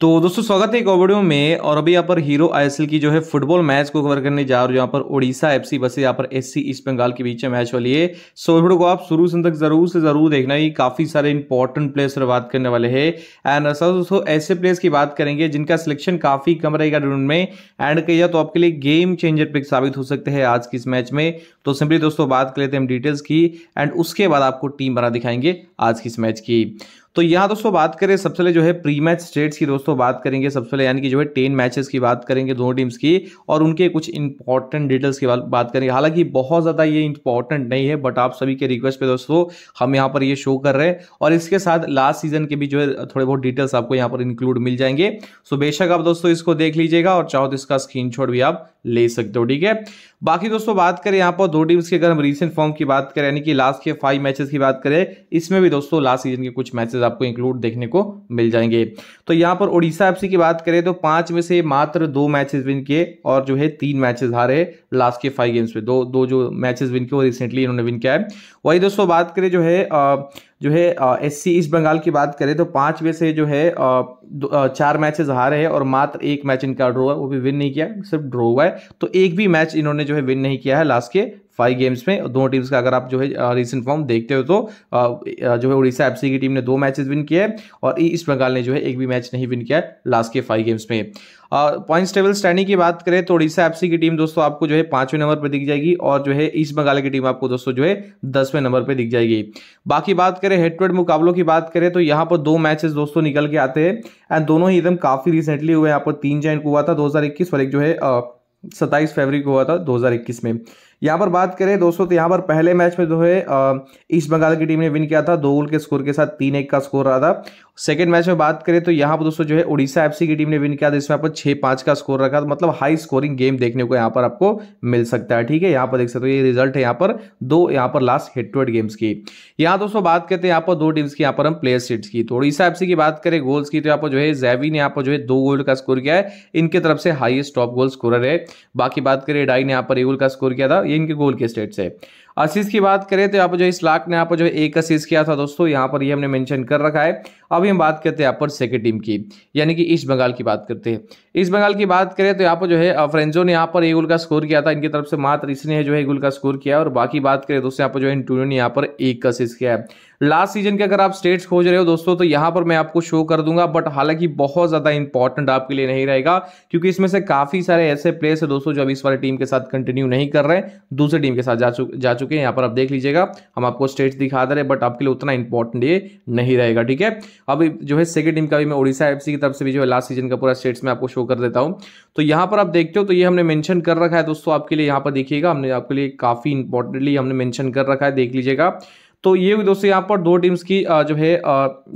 तो दोस्तों स्वागत है एक वीडियो में और अभी यहाँ पर हीरो आईएसएल की जो है फुटबॉल मैच को कवर करने जा रहा हूँ यहाँ पर ओडिशा एफसी बस यहाँ पर एससी ईस्ट बंगाल के बीच में मैच वाली है सो वीडियो को आप शुरू से तक जरूर से जरूर देखना ही काफी सारे इंपॉर्टेंट प्लेयर्स पर बात करने वाले हैं एंड सर दोस्तों ऐसे प्लेयर्स की बात करेंगे जिनका सिलेक्शन काफी कम रहेगा टूर्नामेंट में एंड कही तो आपके लिए गेम चेंजर पिक साबित हो सकते हैं आज की इस मैच में तो सिंपली दोस्तों बात कर लेते हैं हम डिटेल्स की एंड उसके बाद आपको टीम बना दिखाएंगे आज की इस मैच की तो यहाँ दोस्तों बात करें सबसे पहले जो है प्री मैच स्टेट्स की दोस्तों बात करेंगे सबसे पहले यानी कि जो है टेन मैचेस की बात करेंगे दोनों टीम्स की और उनके कुछ इंपॉर्टेंट डिटेल्स की बात करेंगे हालांकि बहुत ज़्यादा ये इंपॉर्टेंट नहीं है बट आप सभी के रिक्वेस्ट पे दोस्तों हम यहाँ पर ये शो कर रहे हैं और इसके साथ लास्ट सीजन के भी जो है थोड़े बहुत डिटेल्स आपको यहाँ पर इंक्लूड मिल जाएंगे सो बेशक आप दोस्तों इसको देख लीजिएगा और चाहो तो इसका स्क्रीन भी आप ले सकते हो ठीक है बाकी दोस्तों बात करें यहाँ पर दो टीम्स की अगर हम रिसेंट फॉर्म की बात करें यानी कि लास्ट के फाइव मैचेस की बात करें इसमें भी दोस्तों लास्ट सीजन के कुछ मैचेस आपको इंक्लूड देखने को मिल जाएंगे तो यहाँ पर उड़ीसा एफ की बात करें तो पांच में से मात्र दो मैचेस विन किए और जो है तीन मैचेस हारे लास्ट के फाइव गेम्स में दो दो जो मैचेस विन किए वो रिसेंटली इन्होंने विन किया है वही दोस्तों बात करें जो है जो है एस सी ईस्ट बंगाल की बात करें तो पाँच में से जो है आ, आ, चार मैचेस हारे हैं और मात्र एक मैच इनका ड्रो है वो भी विन नहीं किया सिर्फ ड्रॉ हुआ है तो एक भी मैच इन्होंने जो है विन नहीं किया है लास्ट के फाइव गेम्स में दोनों टीम्स का अगर आप जो है रिसेंट फॉर्म देखते हो तो जो है उड़ीसा एफ की टीम ने दो मैचेस विन किया है और ईस्ट e बंगाल ने जो है एक भी मैच नहीं विन किया है लास्ट के फाइव गेम्स में पॉइंट्स टेबल स्टैंडिंग की बात करें तो उड़ीसा एफसी की टीम दोस्तों आपको जो है पांचवें नंबर पर दिख जाएगी और जो है ईस्ट बंगाल की टीम आपको दोस्तों जो है दसवें नंबर पर दिख जाएगी बाकी बात करें हेड टू हेड मुकाबलों की बात करें तो यहाँ पर दो मैचेस दोस्तों निकल के आते हैं एंड दोनों ही एकदम काफी रिसेंटली हुए यहाँ पर तीन जैन को हुआ था दो और एक जो है सत्ताईस फेबरी को हुआ था दो में यहाँ पर बात करें दोस्तों तो यहाँ पर पहले मैच में जो है ईस्ट बंगाल की टीम ने विन किया था दो गोल के स्कोर के साथ तीन एक का स्कोर रहा था सेकंड मैच में बात करें तो यहाँ पर दोस्तों जो है उड़ीसा एफसी की टीम ने विन किया था इसमें आपको छः पाँच का स्कोर रखा था मतलब हाई स्कोरिंग गेम देखने को यहाँ पर आपको मिल सकता है ठीक है यहाँ पर देख सकते हो ये रिजल्ट है यहाँ पर दो यहाँ पर last head to head games की यहाँ दोस्तों बात करते हैं यहाँ पर दो टीम्स की यहाँ पर हम प्लेयर सीट्स की तो उड़ीसा एफ की बात करें गोल्स की तो यहाँ पर जो है जैवी ने यहाँ पर जो है दो गोल का स्कोर किया है इनके तरफ से हाइएस्ट टॉप गोल स्कोरर है बाकी बात करें डाई ने यहाँ पर एक गोल का स्कोर किया था ये इनके गोल के स्टेट्स है असिस की बात करें तो यहाँ पर जो इस लाख ने यहाँ पर जो एक असिस किया था दोस्तों यहाँ पर ये हमने मेंशन कर रखा है अभी हम बात करते हैं यहाँ पर सेकेंड टीम की यानी कि ईस्ट बंगाल की बात करते हैं ईस्ट बंगाल की बात करें तो यहाँ पर जो है फ्रेंजो ने यहाँ पर एक गोल का स्कोर किया था इनकी तरफ से मात्र इसने जो है गोल का स्कोर किया और बाकी बात करें दोस्तों यहाँ पर जो है इंटूनियो ने यहाँ पर एक असिस किया है लास्ट सीजन के अगर आप स्टेट्स खोज रहे हो दोस्तों तो यहाँ पर मैं आपको शो कर दूंगा बट हालांकि बहुत ज़्यादा इंपॉर्टेंट आपके लिए नहीं रहेगा क्योंकि इसमें से काफ़ी सारे ऐसे प्लेयर्स हैं दोस्तों जो अभी इस वाले टीम के साथ कंटिन्यू नहीं कर रहे दूसरे टीम के साथ जा चुके चुके हैं यहाँ पर आप देख लीजिएगा हम आपको स्टेट्स दिखा दे रहे हैं बट आपके लिए उतना इंपॉर्टेंट ये नहीं रहेगा ठीक है अब जो है सेकेंड टीम का भी मैं उड़ीसा एफ की तरफ से भी जो है लास्ट सीजन का पूरा स्टेट्स में आपको शो कर देता हूँ तो यहाँ पर आप देखते हो तो ये हमने मैंशन कर रखा है दोस्तों आपके लिए यहाँ पर देखिएगा हमने आपके लिए काफ़ी इंपॉर्टेंटली हमने मैंशन कर रखा है देख लीजिएगा तो ये दोस्तों यहाँ पर दो टीम्स की जो है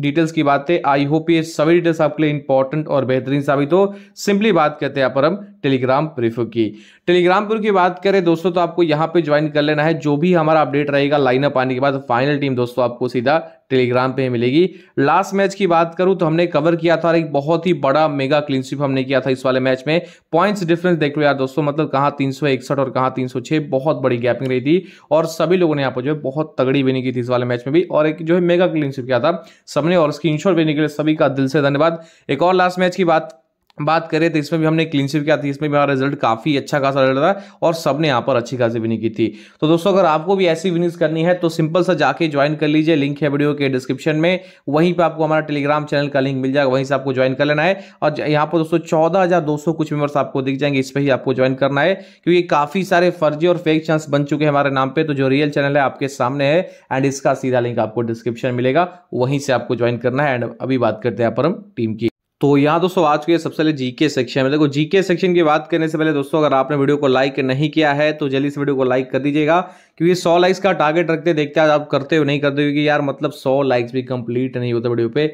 डिटेल्स की बात है आई होप ये सभी डिटेल्स आपके लिए इंपॉर्टेंट और बेहतरीन साबित हो सिंपली बात करते हैं यहाँ पर हम टेलीग्राम प्रीफ्यू की टेलीग्राम प्रीफ्यू की बात करें दोस्तों तो आपको यहाँ पे ज्वाइन कर लेना है जो भी हमारा अपडेट रहेगा लाइनअप आने के बाद फाइनल टीम दोस्तों आपको सीधा टेलीग्राम पे मिलेगी लास्ट मैच की बात करूं तो हमने कवर किया था और एक बहुत ही बड़ा मेगा क्लीन स्वीप हमने किया था इस वाले मैच में पॉइंट्स डिफरेंस देख लो यार दोस्तों मतलब कहाँ तीन और कहाँ तीन बहुत बड़ी गैपिंग रही थी और सभी लोगों ने यहाँ पर जो है बहुत तगड़ी विनिंग की थी इस वाले मैच में भी और एक जो है मेगा क्लीन स्वीप किया था सबने और स्क्रीन शॉट भी निकले सभी का दिल से धन्यवाद एक और लास्ट मैच की बात बात करें तो इसमें भी हमने क्लीन स्वीप किया था इसमें भी हमारा रिजल्ट काफ़ी अच्छा खासा रिजल्ट था और सब ने यहाँ पर अच्छी खासी विनिंग की थी तो दोस्तों अगर आपको भी ऐसी विनिंग करनी है तो सिंपल सा जाके ज्वाइन कर लीजिए लिंक है वीडियो के डिस्क्रिप्शन में वहीं पर आपको हमारा टेलीग्राम चैनल का लिंक मिल जाएगा वहीं से आपको ज्वाइन कर लेना है और यहाँ पर दोस्तों चौदह कुछ मेम्बर्स आपको दिख जाएंगे इस पर ही आपको ज्वाइन करना है क्योंकि काफ़ी सारे फर्जी और फेक चांस बन चुके हैं हमारे नाम पर तो जो रियल चैनल है आपके सामने है एंड इसका सीधा लिंक आपको डिस्क्रिप्शन मिलेगा वहीं से आपको ज्वाइन करना है एंड अभी बात करते हैं यहाँ पर हम टीम की तो यहाँ दोस्तों आज के सबसे पहले जीके सेक्शन में देखो जीके सेक्शन की बात करने से पहले दोस्तों अगर आपने वीडियो को लाइक नहीं किया है तो जल्दी से वीडियो को लाइक कर दीजिएगा क्योंकि 100 लाइक्स का टारगेट रखते देखते आज आप करते हो नहीं करते हो क्योंकि यार मतलब 100 लाइक्स भी कंप्लीट नहीं होता वीडियो पे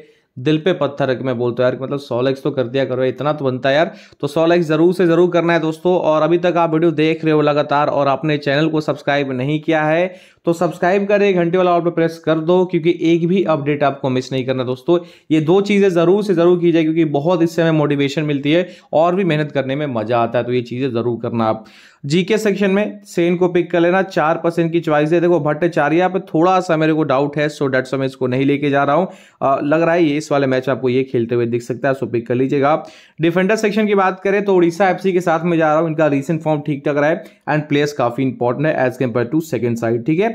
दिल पे पत्थर रख मैं बोलता हूँ यार मतलब सौ लाइक्स तो कर दिया करो इतना तो बनता है यार तो सौ लाइक्स जरूर से जरूर करना है दोस्तों और अभी तक आप वीडियो देख रहे हो लगातार और आपने चैनल को सब्सक्राइब नहीं किया है तो सब्सक्राइब करें घंटे वाला ऑल पर प्रेस कर दो क्योंकि एक भी अपडेट आपको मिस नहीं करना दोस्तों ये दो चीज़ें ज़रूर से ज़रूर की जाए क्योंकि बहुत इससे हमें मोटिवेशन मिलती है और भी मेहनत करने में मज़ा आता है तो ये चीज़ें ज़रूर करना आप जीके सेक्शन में सेन को पिक कर लेना चार परसेंट की च्वाइस है देखो भट्टाचार्य पर थोड़ा सा मेरे को डाउट है सो सो मैं इसको नहीं लेके जा रहा हूँ लग रहा है ये इस वाले मैच आपको ये खेलते हुए दिख सकता है सो पिक कर लीजिएगा आप डिफेंडर सेक्शन की बात करें तो उड़ीसा एफसी के साथ में जा रहा हूँ इनका रिसेंट फॉर्म ठीक ठाक रहा है एंड प्लेयर्स काफी इंपॉर्टेंट है as compared to second side ठीक है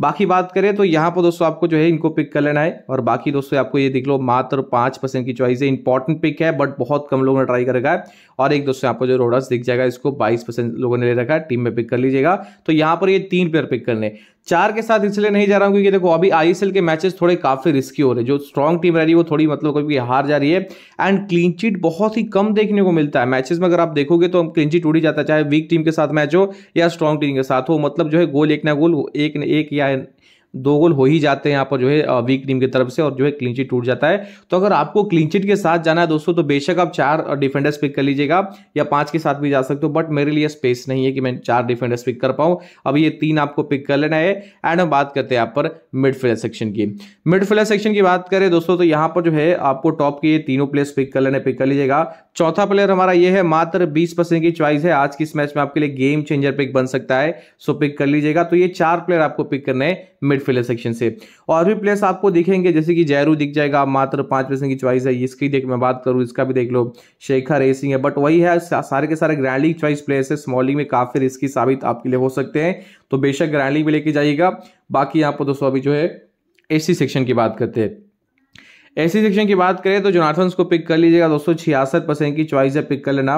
बाकी बात करें तो यहाँ पर दोस्तों आपको जो है इनको पिक कर लेना है और बाकी दोस्तों आपको ये देख लो मात्र पाँच परसेंट की चॉइस है इंपॉर्टेंट पिक है बट बहुत कम लोगों ने ट्राई कर रखा है और एक दोस्तों आपको जो रोडस दिख जाएगा इसको बाईस परसेंट लोगों ने ले रखा है टीम में पिक कर लीजिएगा तो यहाँ पर ये तीन प्लेयर पिक करने चार के साथ इसलिए नहीं जा रहा हूँ क्योंकि देखो अभी आई के मैचेस थोड़े काफी रिस्की हो रहे हैं जो स्ट्रॉन्ग टीम रह रही है वो थोड़ी मतलब कभी हार जा रही है एंड क्लीन चिट बहुत ही कम देखने को मिलता है मैचेस में अगर आप देखोगे तो क्लीन चिट उड़ी जाता है चाहे वीक टीम के साथ मैच हो या स्ट्रॉन्ग टीम के साथ हो मतलब जो है गोल एक ना गोल एक ना एक या I दो गोल हो ही जाते हैं यहाँ पर जो है वीक टीम की तरफ से और जो है क्लिनचिट टूट जाता है तो अगर आपको क्लिनचिट के साथ जाना है दोस्तों तो बेशक आप चार डिफेंडर्स पिक कर लीजिएगा या पांच के साथ भी जा सकते हो बट मेरे लिए स्पेस नहीं है कि मैं चार डिफेंडर्स पिक कर पाऊँ अब ये तीन आपको पिक कर लेना है एंड हम बात करते हैं यहाँ पर मिडफील्ड सेक्शन की मिडफील्ड सेक्शन की बात करें दोस्तों तो यहाँ पर जो है आपको टॉप के ये तीनों प्लेयर्स पिक कर लेने पिक कर लीजिएगा चौथा प्लेयर हमारा ये है मात्र बीस की च्वाइस है आज की इस मैच में आपके लिए गेम चेंजर पिक बन सकता है सो पिक कर लीजिएगा तो ये चार प्लेयर आपको पिक करने मिडफील्ड फिलर सेक्शन से और भी प्लेयर्स आपको दिखेंगे जैसे कि जैरू दिख जाएगा मात्र पाँच परसेंट की चॉइस है इसकी देख मैं बात करूँ इसका भी देख लो शेखा रेसिंग है बट वही है सारे के सारे ग्रैंड लीग चॉइस प्लेयर्स है स्मॉल लीग में काफ़ी रिस्की साबित आपके लिए हो सकते हैं तो बेशक ग्रैंड लीग में लेके जाइएगा बाकी यहाँ पर दोस्तों अभी जो है ए सेक्शन की बात करते हैं एसी सेक्शन की बात करें तो जोनाथन को पिक कर लीजिएगा दोस्तों छियासठ परसेंट की चॉइस है पिक कर लेना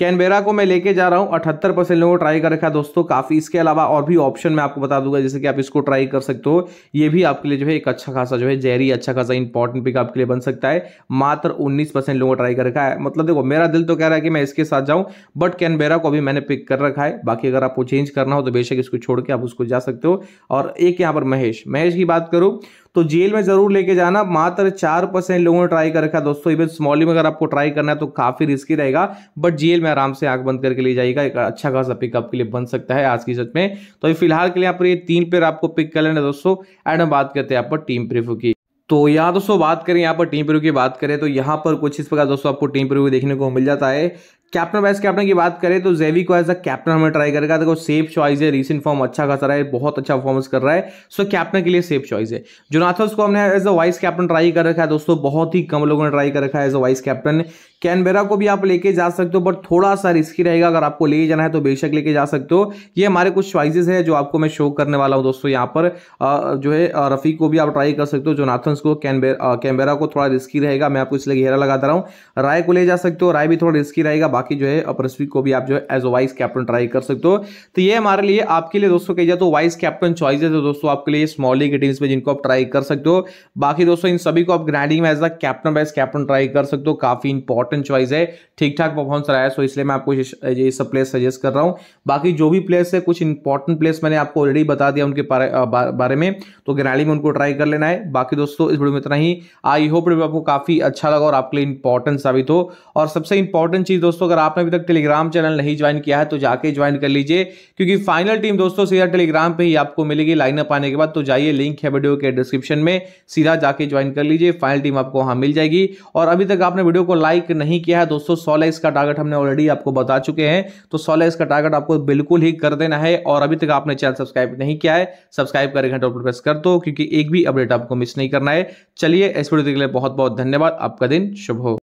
कैनबेरा को मैं लेके जा रहा हूँ अठहत्तर परसेंट लोगों को ट्राई कर रखा है दोस्तों काफ़ी इसके अलावा और भी ऑप्शन मैं आपको बता दूंगा जैसे कि आप इसको ट्राई कर सकते हो ये भी आपके लिए जो है एक अच्छा खासा जो है जहरी अच्छा खासा इंपॉर्टेंट पिक आपके लिए बन सकता है मात्र उन्नीस परसेंट लोगों को ट्राई कर रखा है मतलब देखो मेरा दिल तो कह रहा है कि मैं इसके साथ जाऊँ बट कैनबेरा को अभी मैंने पिक कर रखा है बाकी अगर आपको चेंज करना हो तो बेशक इसको छोड़ के आप उसको जा सकते हो और एक यहाँ पर महेश महेश की बात करूँ तो जेल में जरूर लेके जाना मात्र चार परसेंट लोगों ने ट्राई कर रखा दोस्तों इवन स्मॉली में अगर आपको ट्राई करना है तो काफी रिस्की रहेगा बट जेल में आराम से आंख बंद करके ले जाएगा एक अच्छा खासा पिकअप के लिए बन सकता है आज की सच में तो अभी फिलहाल के लिए आप ये तीन पेयर आपको पिक कर लेना दोस्तों एंड हम बात करते हैं आप टीम प्रिफ्यू की तो यहाँ दोस्तों बात करें यहाँ पर टीम प्रव्यू की बात करें तो यहाँ पर कुछ इस प्रकार दोस्तों आपको टीम प्रिव्यू देखने को मिल जाता है कैप्टन वाइस कैप्टन की बात करें तो जेवी को एज अ कैप्टन हमें ट्राई करेगा देखो सेफ चॉइस है रिसेंट फॉर्म अच्छा खासा रहा है बहुत अच्छा परफॉर्मेंस कर रहा है सो कैप्टन के लिए सेफ चॉइस है जोनाथस को हमने as a vice captain try कर रखा है दोस्तों बहुत ही कम लोगों ने ट्राई कर रखा है as a vice captain Canberra को भी आप लेके जा सकते हो बट थोड़ा सा रिस्की रहेगा अगर आपको ले जाना है तो बेशक लेके जा सकते हो ये हमारे कुछ चॉइसेस है जो आपको मैं शो करने वाला हूँ दोस्तों यहाँ पर जो है रफ़ी को भी आप ट्राई कर सकते हो जोनाथन्स को कैनबेरा को थोड़ा रिस्की रहेगा मैं आपको इसलिए घेरा लगाता रहा हूँ राय को ले जा सकते हो राय भी थोड़ा रिस्की रहेगा बाकी जो है अपरस्वी को भी आप जो है as a vice captain try कर सकते हो तो ये हमारे लिए आपके लिए दोस्तों कही जाए तो वाइस कैप्टन चॉइस है तो दोस्तों आपके लिए स्मॉल लीग टीम्स में जिनको आप ट्राई कर सकते हो बाकी दोस्तों इन सभी को आप ग्रैंडिंग में as a captain vice captain try कर सकते हो काफी इंपॉर्टेंट चॉइस है ठीक ठाक परफॉर्मेंस रहा है सो इसलिए मैं आपको ये सब प्लेयर सजेस्ट कर रहा हूँ बाकी जो भी प्लेयर्स है कुछ इंपॉर्टेंट प्लेयर्स मैंने आपको ऑलरेडी बता दिया उनके बारे में तो ग्रैंडिंग में उनको ट्राई कर लेना है बाकी दोस्तों इस वीडियो में इतना ही आई होप आपको काफी अच्छा लगा और आपके लिए इंपॉर्टेंट साबित हो और सबसे इंपॉर्टेंट चीज दोस्तों अगर आपने अभी तक टेलीग्राम चैनल नहीं ज्वाइन किया है तो जाके ज्वाइन कर लीजिए क्योंकि फाइनल टीम दोस्तों सीधा टेलीग्राम पर ही आपको मिलेगी लाइनअप आने के बाद तो जाइए लिंक है वीडियो के डिस्क्रिप्शन में सीधा जाके ज्वाइन कर लीजिए फाइनल टीम आपको वहाँ मिल जाएगी और अभी तक आपने वीडियो को लाइक नहीं किया है दोस्तों सौ लाइक्स का टारगेट हमने ऑलरेडी आपको बता चुके हैं तो सौ लाइक्स का टारगेट आपको बिल्कुल ही कर देना है और अभी तक आपने चैनल सब्सक्राइब नहीं किया है सब्सक्राइब करके घंटों पर प्रेस कर दो क्योंकि एक भी अपडेट आपको मिस नहीं करना है चलिए इस वीडियो के लिए बहुत बहुत धन्यवाद आपका दिन शुभ हो